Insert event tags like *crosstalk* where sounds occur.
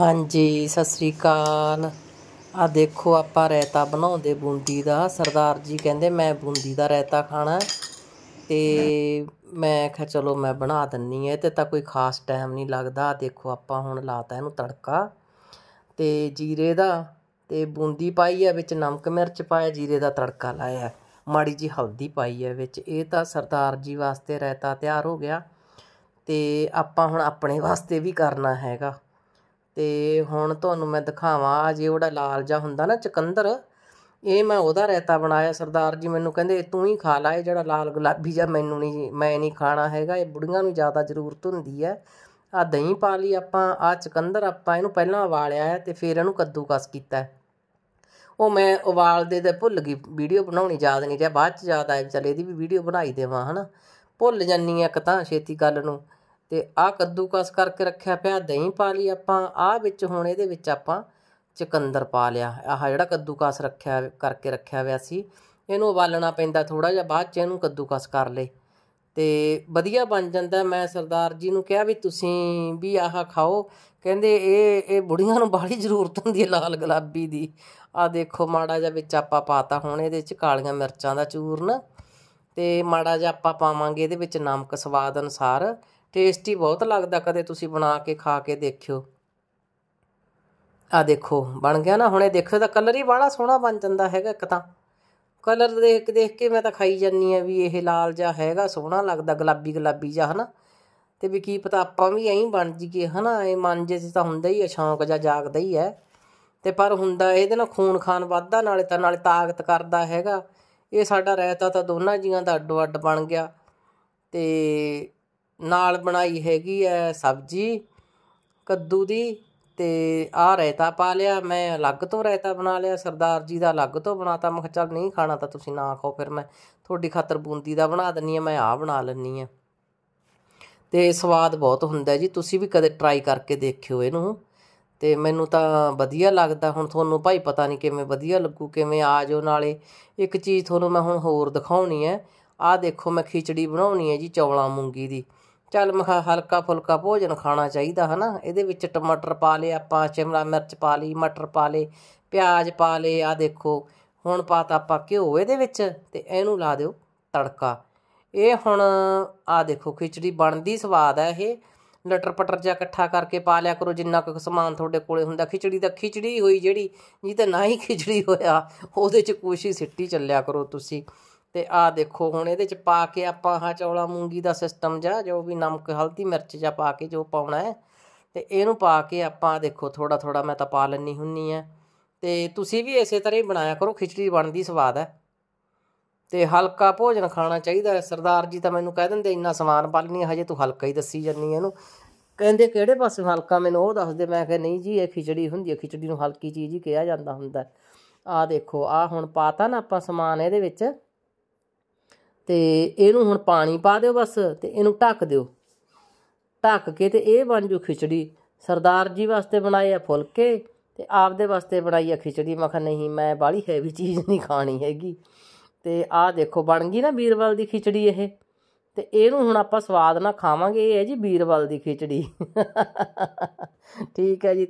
ਹਾਂਜੀ ਸਤਿ ਸ੍ਰੀ ਅਕਾਲ ਆ ਦੇਖੋ ਆਪਾਂ ਰਾਇਤਾ ਬਣਾਉਂਦੇ ਬੂੰਦੀ ਦਾ ਸਰਦਾਰ ਜੀ ਕਹਿੰਦੇ ਮੈਂ ਬੂੰਦੀ ਦਾ ਰਾਇਤਾ ਖਾਣਾ ਤੇ ਮੈਂ ਕਿਹਾ ਚਲੋ ਮੈਂ ਬਣਾ ਦਿੰਨੀ ਐ ਤੇ ਤਾਂ ਕੋਈ ਖਾਸ ਟਾਈਮ ਨਹੀਂ ਲੱਗਦਾ ਦੇਖੋ ਆਪਾਂ ਹੁਣ ਲਾਤਾ ਇਹਨੂੰ ਤੜਕਾ ਤੇ ਜੀਰੇ ਦਾ ਤੇ ਬੂੰਦੀ ਪਾਈ ਆ ਵਿੱਚ ਨਮਕ ਮਿਰਚ ਪਾਇਆ ਜੀਰੇ ਦਾ ਤੜਕਾ ਲਾਇਆ ਮਾੜੀ ਜੀ ਹਲਦੀ ਪਾਈ ਆ ਵਿੱਚ ਇਹ ਤਾਂ ਸਰਦਾਰ ਜੀ ਵਾਸਤੇ ਰਾਇਤਾ ਤਿਆਰ ਹੋ ਗਿਆ ਤੇ ਆਪਾਂ ਹੁਣ ਆਪਣੇ ਵਾਸਤੇ ਵੀ ਕਰਨਾ ਹੈਗਾ ਤੇ ਹੁਣ ਤੁਹਾਨੂੰ ਮੈਂ ਦਿਖਾਵਾਂ ਜਿਹੜਾ ਲਾਲ ਜਾ ਹੁੰਦਾ ਨਾ ਚਕੰਦਰ ਇਹ ਮੈਂ ਉਹਦਾ ਰਾਇਤਾ ਬਣਾਇਆ ਸਰਦਾਰ ਜੀ ਮੈਨੂੰ ਕਹਿੰਦੇ ਤੂੰ ਹੀ ਖਾ ਲੈ ਇਹ ਜਿਹੜਾ ਲਾਲ ਗੁਲਾਬੀ ਜਾ ਮੈਨੂੰ ਨਹੀਂ ਮੈਂ ਨਹੀਂ ਖਾਣਾ ਹੈਗਾ ਇਹ ਬੁੜੀਆਂ ਨੂੰ ਜ਼ਿਆਦਾ ਜ਼ਰੂਰਤ ਹੁੰਦੀ ਹੈ ਆ ਦਹੀਂ ਪਾ ਲਈ ਆਪਾਂ ਆ ਚਕੰਦਰ ਆਪਾਂ ਇਹਨੂੰ ਪਹਿਲਾਂ ਉਬਾਲਿਆ ਹੈ ਤੇ ਫਿਰ ਇਹਨੂੰ ਕੱਦੂਕਸ ਕੀਤਾ ਉਹ ਮੈਂ ਉਬਾਲਦੇ ਤੇ ਭੁੱਲ ਗਈ ਵੀਡੀਓ ਬਣਾਉਣੀ ਯਾਦ ਨਹੀਂ ਰਿਹਾ ਬਾਅਦ ਚ ਯਾਦ ਆਇਆ ਚਲੇ ਇਹਦੀ ਵੀ ਵੀਡੀਓ ਬਣਾਈ ਦੇਵਾਂ ਹਨਾ ਭੁੱਲ ਜੰਨੀ ਇੱਕ ਤਾਂ ਛੇਤੀ ਗੱਲ ਨੂੰ ਤੇ ਆ ਕੱਦੂਕਸ ਕਰਕੇ ਰੱਖਿਆ ਪਿਆ ਦਹੀਂ ਪਾ ਲਈ ਆਪਾਂ ਆ ਵਿੱਚ ਹੁਣ ਇਹਦੇ ਵਿੱਚ ਆਪਾਂ ਚਕੰਦਰ ਪਾ ਲਿਆ ਆਹ ਜਿਹੜਾ ਕੱਦੂਕਸ ਰੱਖਿਆ ਕਰਕੇ ਰੱਖਿਆ ਹੋਇਆ ਸੀ ਇਹਨੂੰ ਉਬਾਲਣਾ ਪੈਂਦਾ ਥੋੜਾ ਜਿਹਾ ਬਾਅਦ ਚ ਇਹਨੂੰ ਕੱਦੂਕਸ ਕਰ ਲੇ ਤੇ ਵਧੀਆ ਬਣ ਜਾਂਦਾ ਮੈਂ ਸਰਦਾਰ ਜੀ ਨੂੰ ਕਿਹਾ ਵੀ ਤੁਸੀਂ ਵੀ ਆਹ ਖਾਓ ਕਹਿੰਦੇ ਇਹ ਇਹ ਬੁੜੀਆਂ ਨੂੰ ਬਾੜੀ ਜ਼ਰੂਰਤ ਹੁੰਦੀ ਹੈ ਲਾਲ ਗੁਲਾਬੀ ਦੀ ਆ ਦੇਖੋ ਮਾੜਾ ਜਿਹਾ ਵਿੱਚ ਆਪਾਂ ਪਾਤਾ ਹੁਣ ਇਹਦੇ ਵਿੱਚ ਕਾਲੀਆਂ ਮਿਰਚਾਂ ਦਾ ਚੂਰਨ ਤੇ ਮਾੜਾ ਜਿਹਾ ਆਪਾਂ ਪਾਵਾਂਗੇ ਇਹਦੇ ਵਿੱਚ ਨਮਕ ਸਵਾਦ ਅਨੁਸਾਰ ਟੇਸਟੀ ਬਹੁਤ ਲੱਗਦਾ ਕਦੇ ਤੁਸੀਂ ਬਣਾ ਕੇ ਖਾ ਕੇ ਦੇਖਿਓ ਆ ਦੇਖੋ ਬਣ ਗਿਆ ਨਾ ਹੁਣੇ ਦੇਖੋ ਤਾਂ ਕਲਰ ਹੀ ਬਾਲਾ ਸੋਹਣਾ ਬਣ ਜਾਂਦਾ ਹੈਗਾ ਇੱਕ ਤਾਂ ਕਲਰ ਦੇਖ ਕੇ ਦੇਖ ਕੇ ਮੈਂ ਤਾਂ ਖਾਈ ਜਾਨੀ ਆ ਵੀ ਇਹ ਲਾਲ ਜਿਹਾ ਹੈਗਾ ਸੋਹਣਾ ਲੱਗਦਾ ਗੁਲਾਬੀ ਗੁਲਾਬੀ ਜਿਹਾ ਹਨਾ ਤੇ ਵੀ ਕੀ ਪਤਾ ਆਪਾਂ ਵੀ ਐਂ ਬਣ ਜੀਏ ਹਨਾ ਇਹ ਮਨ ਜੇ ਤਾਂ ਹੁੰਦਾ ਹੀ ਆ ਸ਼ੌਂਕ ਜਾਂ ਜਾਗਦਾ ਹੀ ਹੈ ਤੇ ਪਰ ਹੁੰਦਾ ਇਹਦੇ ਨਾਲ ਖੂਨ ਖਾਨ ਵੱਧਦਾ ਨਾਲੇ ਤਾਂ ਨਾਲੇ ਤਾਕਤ ਕਰਦਾ ਹੈਗਾ ਇਹ ਸਾਡਾ ਰਹਿਤਾ ਤਾਂ ਦੋਨਾਂ ਜੀਆਂ ਦਾ ਅੱਡੋ ਅੱਡ ਬਣ ਗਿਆ ਤੇ ਨਾਲ ਬਣਾਈ ਹੈਗੀ ਐ ਸਬਜ਼ੀ ਕੱਦੂ ਦੀ ਤੇ ਆ ਰਾਇਤਾ ਪਾ ਲਿਆ ਮੈਂ ਅਲੱਗ ਤੋਂ ਰਾਇਤਾ ਬਣਾ ਲਿਆ ਸਰਦਾਰ ਜੀ ਦਾ ਅਲੱਗ ਤੋਂ ਬਣਾਤਾ ਮੈਂ ਚੱਲ ਨਹੀਂ ਖਾਣਾ ਤਾਂ ਤੁਸੀਂ ਨਾ ਖਾਓ ਫਿਰ ਮੈਂ ਤੁਹਾਡੀ ਖਾਤਰ ਬੂੰਦੀ ਦਾ ਬਣਾ ਦਿੰਨੀ ਆ ਮੈਂ ਆ ਬਣਾ ਲੈਣੀ ਆ ਤੇ ਸਵਾਦ ਬਹੁਤ ਹੁੰਦਾ ਜੀ ਤੁਸੀਂ ਵੀ ਕਦੇ ਟਰਾਈ ਕਰਕੇ ਦੇਖਿਓ ਇਹਨੂੰ ਤੇ ਮੈਨੂੰ ਤਾਂ ਵਧੀਆ ਲੱਗਦਾ ਹੁਣ ਤੁਹਾਨੂੰ ਭਾਈ ਪਤਾ ਨਹੀਂ ਕਿਵੇਂ ਵਧੀਆ ਲੱਗੂ ਕਿਵੇਂ ਆ ਜੋ ਨਾਲੇ ਇੱਕ ਚੀਜ਼ ਤੁਹਾਨੂੰ ਮੈਂ ਹੁਣ ਹੋਰ ਦਿਖਾਉਣੀ ਐ ਆ ਦੇਖੋ ਮੈਂ ਖਿਚੜੀ ਬਣਾਉਣੀ ਐ ਜੀ ਚੌਲਾਂ ਮੂੰਗੀ ਦੀ ਚੱਲ ਮੈਂ ਹਲਕਾ ਫੁਲਕਾ ਭੋਜਨ ਖਾਣਾ ਚਾਹੀਦਾ ਹਨਾ ਇਹਦੇ ਵਿੱਚ ਟਮਾਟਰ ਪਾ ਲਿਆ ਆਪਾਂ ਸ਼ਿਮਲਾ ਮਿਰਚ ਪਾ ਲਈ ਮਟਰ ਪਾ ਲਏ ਪਿਆਜ਼ ਪਾ ਲਏ ਆ ਦੇਖੋ ਹੁਣ ਪਾਤਾ ਆਪਾਂ ਘਿਓ ਇਹਦੇ ਵਿੱਚ ਤੇ ਇਹਨੂੰ ਲਾ ਦਿਓ ਤੜਕਾ ਇਹ ਹੁਣ ਆ ਦੇਖੋ ਖਿਚੜੀ ਬਣਦੀ ਸਵਾਦ ਹੈ ਇਹ ਲਟਰ ਪਟਰ ਜਿਹਾ ਇਕੱਠਾ ਕਰਕੇ ਪਾ ਲਿਆ ਕਰੋ ਜਿੰਨਾ ਕੁ ਸਮਾਨ ਤੁਹਾਡੇ ਕੋਲੇ ਹੁੰਦਾ ਖਿਚੜੀ ਦਾ ਖਿਚੜੀ ਹੋਈ ਜਿਹੜੀ ਜੀ ਤਾਂ ਨਾ ਹੀ ਖਿਚੜੀ ਹੋਇਆ ਉਹਦੇ 'ਚ ਕੁਛ ਹੀ ਸਿੱਟੀ ਚੱਲਿਆ ਕਰੋ ਤੁਸੀਂ ਤੇ ਆ ਦੇਖੋ ਹੁਣ ਇਹਦੇ ਚ ਪਾ ਕੇ ਆਪਾਂ ਆ ਚੌਲਾ ਮੂੰਗੀ ਦਾ ਸਿਸਟਮ ਜਾਂ ਜੋ ਵੀ ਨਮਕ ਹਲਦੀ ਮਿਰਚ ਜਾਂ ਪਾ ਕੇ ਜੋ ਪਾਉਣਾ ਹੈ ਤੇ ਇਹਨੂੰ ਪਾ ਕੇ ਆਪਾਂ ਦੇਖੋ ਥੋੜਾ ਥੋੜਾ ਮੈਂ ਤਾਂ ਪਾ ਲੈਣੀ ਹੁੰਨੀ ਆ ਤੇ ਤੁਸੀਂ ਵੀ ਇਸੇ ਤਰ੍ਹਾਂ ਹੀ ਬਣਾਇਆ ਕਰੋ ਖਿਚੜੀ ਬਣਦੀ ਸਵਾਦ ਹੈ ਤੇ ਹਲਕਾ ਭੋਜਨ ਖਾਣਾ ਚਾਹੀਦਾ ਹੈ ਸਰਦਾਰ ਜੀ ਤਾਂ ਮੈਨੂੰ ਕਹਿ ਦਿੰਦੇ ਇੰਨਾ ਸਮਾਨ ਪਾ ਲੈਣੀ ਹਜੇ ਤੂੰ ਹਲਕਾ ਹੀ ਦੱਸੀ ਜੰਨੀ ਇਹਨੂੰ ਕਹਿੰਦੇ ਕਿਹੜੇ ਪਾਸੇ ਹਲਕਾ ਮੈਨੂੰ ਉਹ ਦੱਸ ਦੇ ਮੈਂ ਕਿਹਾ ਨਹੀਂ ਜੀ ਇਹ ਖਿਚੜੀ ਹੁੰਦੀ ਹੈ ਖਿਚੜੀ ਨੂੰ ਹਲਕੀ ਚੀਜ਼ ਹੀ ਕਿਹਾ ਜਾਂਦਾ ਹੁੰਦਾ ਆ ਦੇਖੋ ਆ ਹੁਣ ਪਾਤਾ ਨਾ ਆਪਾਂ ਸਮਾਨ ਇਹਦੇ ਵਿੱਚ ਤੇ ਇਹਨੂੰ ਹੁਣ ਪਾਣੀ ਪਾ ਦਿਓ ਬਸ ਤੇ ਇਹਨੂੰ ਢੱਕ ਦਿਓ ਢੱਕ ਕੇ ਤੇ ਇਹ ਬਣ ਜੂ ਖਿਚੜੀ ਸਰਦਾਰ ਜੀ ਵਾਸਤੇ ਬਣਾਏ ਆ ਫੁਲਕੇ ਤੇ ਆਪਦੇ ਵਾਸਤੇ ਬਣਾਈ ਆ ਖਿਚੜੀ ਮੈਂ ਨਹੀਂ ਮੈਂ ਬਾਲੀ ਹੈਵੀ ਚੀਜ਼ ਨਹੀਂ ਖਾਣੀ ਹੈਗੀ ਤੇ ਆਹ ਦੇਖੋ ਬਣ ਗਈ ਨਾ ਵੀਰਵਾਲ ਦੀ ਖਿਚੜੀ ਇਹ ਤੇ ਇਹਨੂੰ ਹੁਣ ਆਪਾਂ ਸਵਾਦ ਨਾਲ ਖਾਵਾਂਗੇ ਇਹ ਹੈ ਜੀ ਵੀਰਵਾਲ ਦੀ ਖਿਚੜੀ *laughs* ਠੀਕ ਹੈ ਜੀ